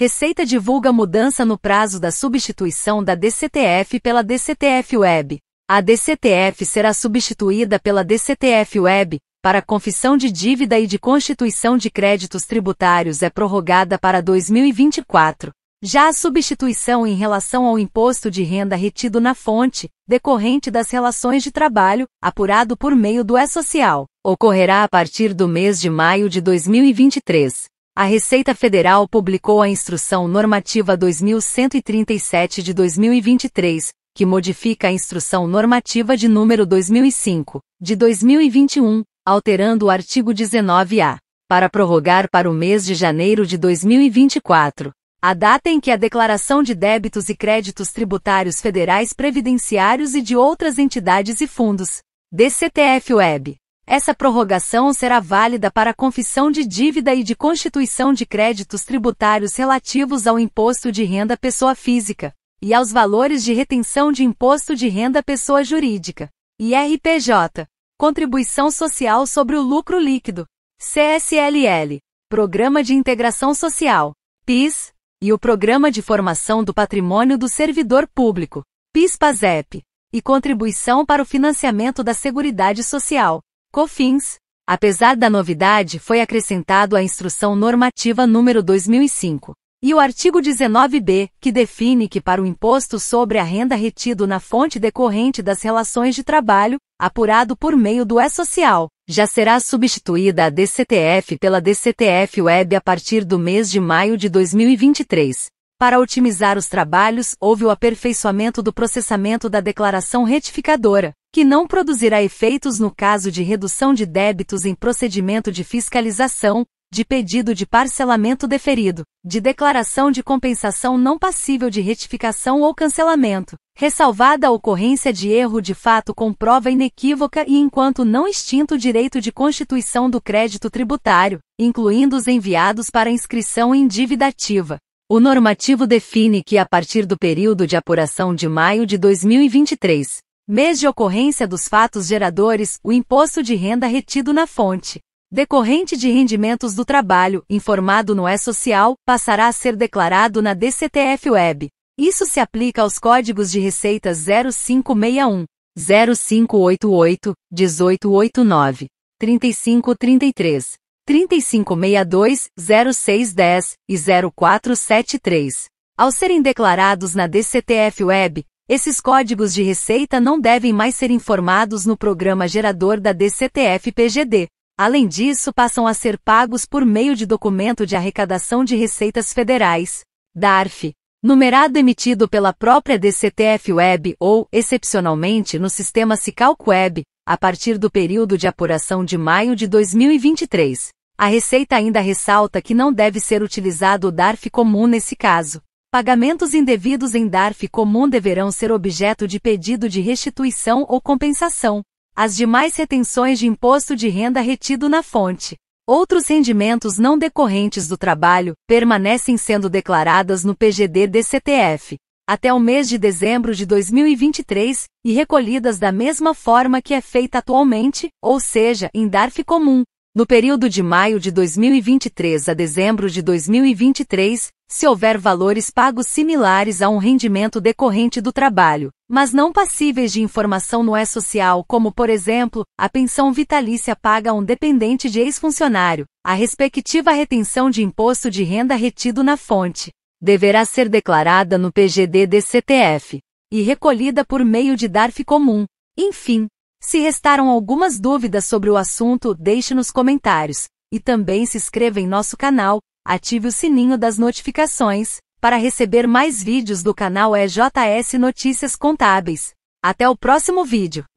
Receita divulga mudança no prazo da substituição da DCTF pela DCTF Web. A DCTF será substituída pela DCTF Web, para confissão de dívida e de constituição de créditos tributários é prorrogada para 2024. Já a substituição em relação ao imposto de renda retido na fonte, decorrente das relações de trabalho, apurado por meio do E-Social, ocorrerá a partir do mês de maio de 2023 a Receita Federal publicou a Instrução Normativa 2137 de 2023, que modifica a Instrução Normativa de número 2005, de 2021, alterando o artigo 19-A, para prorrogar para o mês de janeiro de 2024 a data em que a declaração de débitos e créditos tributários federais previdenciários e de outras entidades e fundos, DCTF Web, essa prorrogação será válida para confissão de dívida e de constituição de créditos tributários relativos ao imposto de renda pessoa física e aos valores de retenção de imposto de renda pessoa jurídica, IRPJ, contribuição social sobre o lucro líquido, CSLL, Programa de Integração Social, PIS, e o Programa de Formação do Patrimônio do Servidor Público, PIS-PASEP, e contribuição para o financiamento da Seguridade Social, COFINS, apesar da novidade, foi acrescentado à Instrução Normativa número 2005 e o artigo 19b, que define que para o imposto sobre a renda retido na fonte decorrente das relações de trabalho, apurado por meio do E-Social, já será substituída a DCTF pela DCTF Web a partir do mês de maio de 2023. Para otimizar os trabalhos, houve o aperfeiçoamento do processamento da declaração retificadora, que não produzirá efeitos no caso de redução de débitos em procedimento de fiscalização, de pedido de parcelamento deferido, de declaração de compensação não passível de retificação ou cancelamento, ressalvada a ocorrência de erro de fato com prova inequívoca e enquanto não extinto o direito de constituição do crédito tributário, incluindo os enviados para inscrição em dívida ativa. O normativo define que a partir do período de apuração de maio de 2023, mês de ocorrência dos fatos geradores, o imposto de renda retido na fonte decorrente de rendimentos do trabalho, informado no E-Social, passará a ser declarado na DCTF Web. Isso se aplica aos códigos de receitas 0561, 0588, 1889, 3533, 3562, 0610 e 0473. Ao serem declarados na DCTF Web, esses códigos de receita não devem mais ser informados no programa gerador da DCTF-PGD. Além disso, passam a ser pagos por meio de documento de arrecadação de receitas federais, DARF, numerado emitido pela própria DCTF Web ou, excepcionalmente, no sistema Sicalc Web, a partir do período de apuração de maio de 2023. A Receita ainda ressalta que não deve ser utilizado o DARF comum nesse caso. Pagamentos indevidos em DARF comum deverão ser objeto de pedido de restituição ou compensação. As demais retenções de imposto de renda retido na fonte. Outros rendimentos não decorrentes do trabalho permanecem sendo declaradas no PGD DCTF até o mês de dezembro de 2023 e recolhidas da mesma forma que é feita atualmente, ou seja, em DARF comum. No período de maio de 2023 a dezembro de 2023, se houver valores pagos similares a um rendimento decorrente do trabalho, mas não passíveis de informação no E-Social, como, por exemplo, a pensão vitalícia paga a um dependente de ex-funcionário, a respectiva retenção de imposto de renda retido na fonte deverá ser declarada no PGD CTF e recolhida por meio de DARF comum. Enfim, se restaram algumas dúvidas sobre o assunto, deixe nos comentários e também se inscreva em nosso canal Ative o sininho das notificações para receber mais vídeos do canal EJS Notícias Contábeis. Até o próximo vídeo!